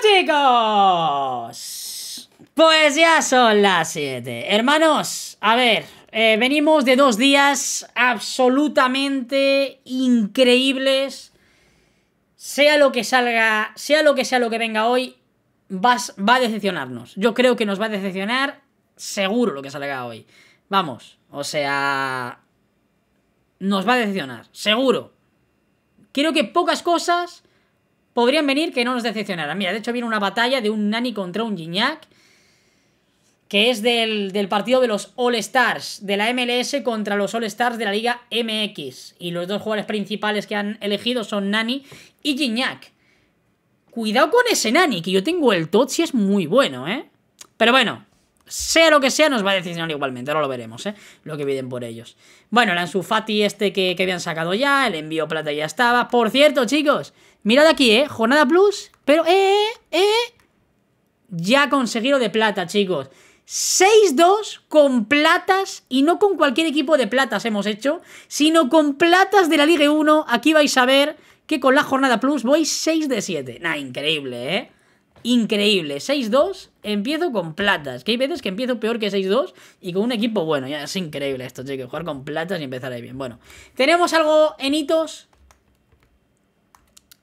chicos! Pues ya son las 7. Hermanos, a ver, eh, venimos de dos días absolutamente increíbles. Sea lo que salga, sea lo que sea lo que venga hoy, vas, va a decepcionarnos. Yo creo que nos va a decepcionar seguro lo que salga hoy. Vamos, o sea... Nos va a decepcionar, seguro. Creo que pocas cosas podrían venir que no nos decepcionaran. Mira, de hecho viene una batalla de un Nani contra un Gignac, que es del, partido de los All Stars, de la MLS contra los All Stars de la Liga MX. Y los dos jugadores principales que han elegido son Nani y Gignac. Cuidado con ese Nani, que yo tengo el Totsi, es muy bueno, ¿eh? Pero bueno, sea lo que sea, nos va a decisionar igualmente. Ahora lo veremos, ¿eh? Lo que piden por ellos. Bueno, el Ansufati este que, habían sacado ya, el envío plata ya estaba. Por cierto, chicos, mirad aquí, ¿eh? Jornada Plus, pero ¡eh! ¡eh! eh ya conseguido de plata, chicos. 6-2 con platas y no con cualquier equipo de platas hemos hecho, sino con platas de la Liga 1. Aquí vais a ver que con la jornada Plus voy 6 de 7. nada increíble, ¿eh? increíble. 6-2, empiezo con platas. Que hay veces que empiezo peor que 6-2 y con un equipo bueno. Ya es increíble esto, que Jugar con platas y empezar ahí bien. Bueno, ¿tenemos algo en hitos?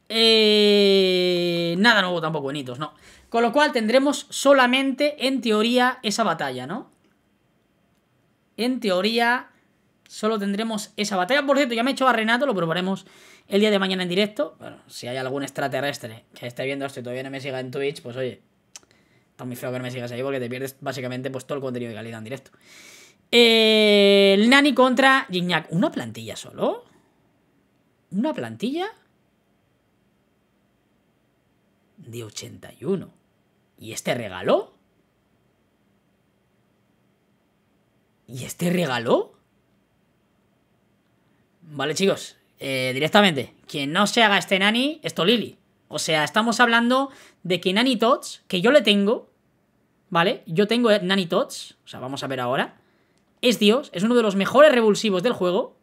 Eh, nada nuevo tampoco en hitos, no. Con lo cual tendremos solamente, en teoría, esa batalla, ¿no? En teoría, solo tendremos esa batalla. Por cierto, ya me he hecho a Renato, lo probaremos el día de mañana en directo. Bueno, si hay algún extraterrestre que esté viendo esto y todavía no me siga en Twitch, pues oye, está muy feo que no me sigas ahí porque te pierdes básicamente pues todo el contenido de calidad en directo. el Nani contra Gignac. ¿Una plantilla solo? ¿Una plantilla? De 81. ¿Y este regalo? ¿Y este regalo? Vale, chicos, eh, directamente. Quien no se haga este nani es Tolili. O sea, estamos hablando de que Nani Tots, que yo le tengo, ¿vale? Yo tengo Nani Tots, o sea, vamos a ver ahora. Es Dios, es uno de los mejores revulsivos del juego.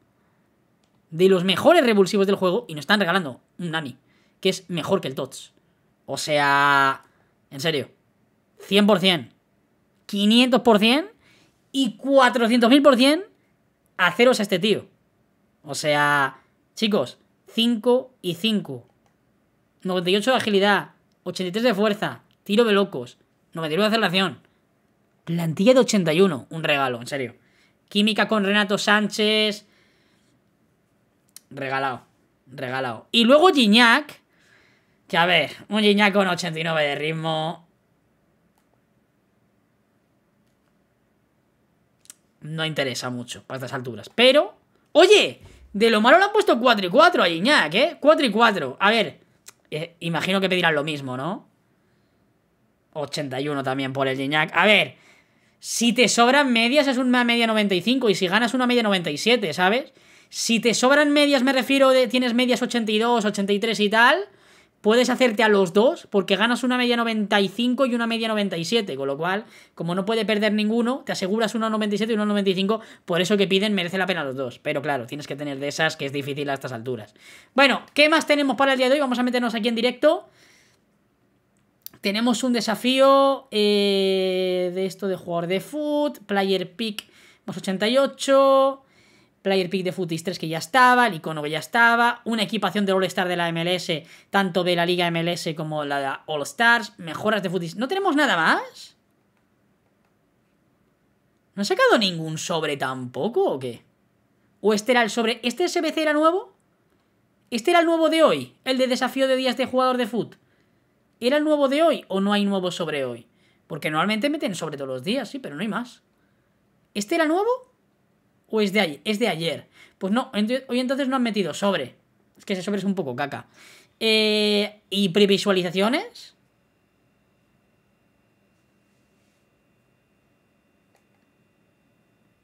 De los mejores revulsivos del juego. Y nos están regalando un Nani, que es mejor que el Tots. O sea, en serio. 100%, 500% y 400.000% haceros a este tío. O sea, Chicos, 5 y 5. 98 de agilidad, 83 de fuerza, tiro de locos, 99 de aceleración. Plantilla de 81, un regalo, en serio. Química con Renato Sánchez. Regalado, regalado. Y luego Gignac, que a ver, un Gignac con 89 de ritmo. No interesa mucho para estas alturas. Pero, oye, de lo malo le han puesto 4 y 4 a Iñak, ¿eh? 4 y 4. A ver, eh, imagino que pedirán lo mismo, ¿no? 81 también por el Iñak. A ver, si te sobran medias es una media 95 y si ganas una media 97, ¿sabes? Si te sobran medias, me refiero de tienes medias 82, 83 y tal, puedes hacerte a los dos porque ganas una media 95 y una media 97, con lo cual, como no puede perder ninguno, te aseguras una 97 y una 95, por eso que piden merece la pena los dos, pero claro, tienes que tener de esas que es difícil a estas alturas. Bueno, ¿qué más tenemos para el día de hoy? Vamos a meternos aquí en directo. Tenemos un desafío eh, de esto de jugador de foot, player pick más 88 player pick de Footies 3 que ya estaba, el icono que ya estaba, una equipación de All-Star de la MLS, tanto de la Liga MLS como la de All-Stars, mejoras de Footies. ¿No tenemos nada más? ¿No ha sacado ningún sobre tampoco o qué? ¿O este era el sobre? ¿Este SBC era nuevo? ¿Este era el nuevo de hoy? ¿El de desafío de días de jugador de foot? ¿Era el nuevo de hoy o no hay nuevo sobre hoy? Porque normalmente meten sobre todos los días, sí, pero no hay más. ¿Este era nuevo? o es de, ayer, es de ayer. Pues no, hoy entonces no han metido sobre. Es que ese sobre es un poco caca. Eh, ¿Y previsualizaciones?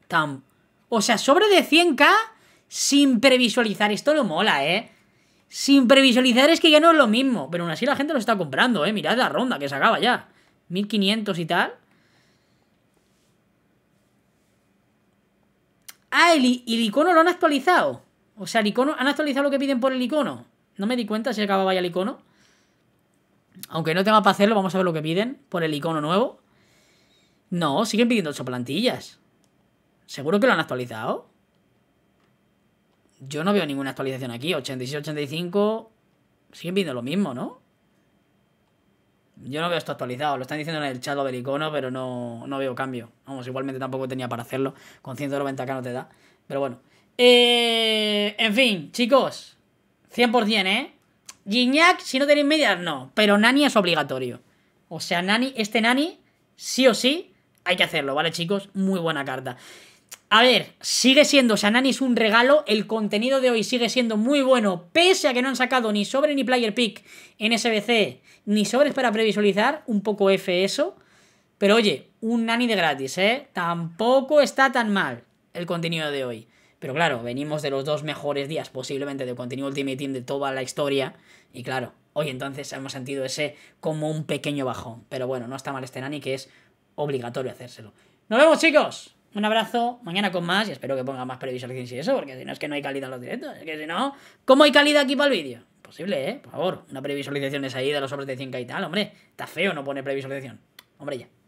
Tam. O sea, sobre de 100k sin previsualizar. Esto lo mola, ¿eh? Sin previsualizar es que ya no es lo mismo. Pero aún así la gente lo está comprando, ¿eh? Mirad la ronda que se acaba ya. 1500 y tal. Ah, el, el, icono lo han actualizado. O sea, el icono, han actualizado lo que piden por el icono. No me di cuenta si acababa ya el icono. Aunque no tenga para hacerlo, vamos a ver lo que piden por el icono nuevo. No, siguen pidiendo ocho plantillas. ¿Seguro que lo han actualizado? Yo no veo ninguna actualización aquí. 86, 85. Siguen pidiendo lo mismo, ¿no? Yo no veo esto actualizado. Lo están diciendo en el chat de del icono, pero no, veo cambio. Vamos, igualmente tampoco tenía para hacerlo. Con 190k no te da. Pero bueno. Eh, en fin, chicos. 100%, ¿eh? Gignac, si no tenéis medias, no. Pero Nani es obligatorio. O sea, Nani, este Nani, sí o sí, hay que hacerlo, ¿vale, chicos? Muy buena carta. A ver, sigue siendo o sea, es un regalo, el contenido de hoy sigue siendo muy bueno, pese a que no han sacado ni sobre ni player pick en SBC, ni sobres para previsualizar, un poco F eso, pero oye, un nani de gratis, ¿eh? Tampoco está tan mal el contenido de hoy. Pero claro, venimos de los dos mejores días posiblemente de contenido Ultimate Team de toda la historia, y claro, hoy entonces hemos sentido ese como un pequeño bajón, pero bueno, no está mal este nani que es obligatorio hacérselo. ¡Nos vemos chicos! Un abrazo, mañana con más y espero que ponga más previsualizaciones y eso, porque si no es que no hay calidad en los directos. Es que si no, ¿cómo hay calidad aquí para el vídeo? Posible, ¿eh? Por favor, una previsualización es ahí de los sobres de 100k y tal, hombre. Está feo no poner previsualización. Hombre, ya.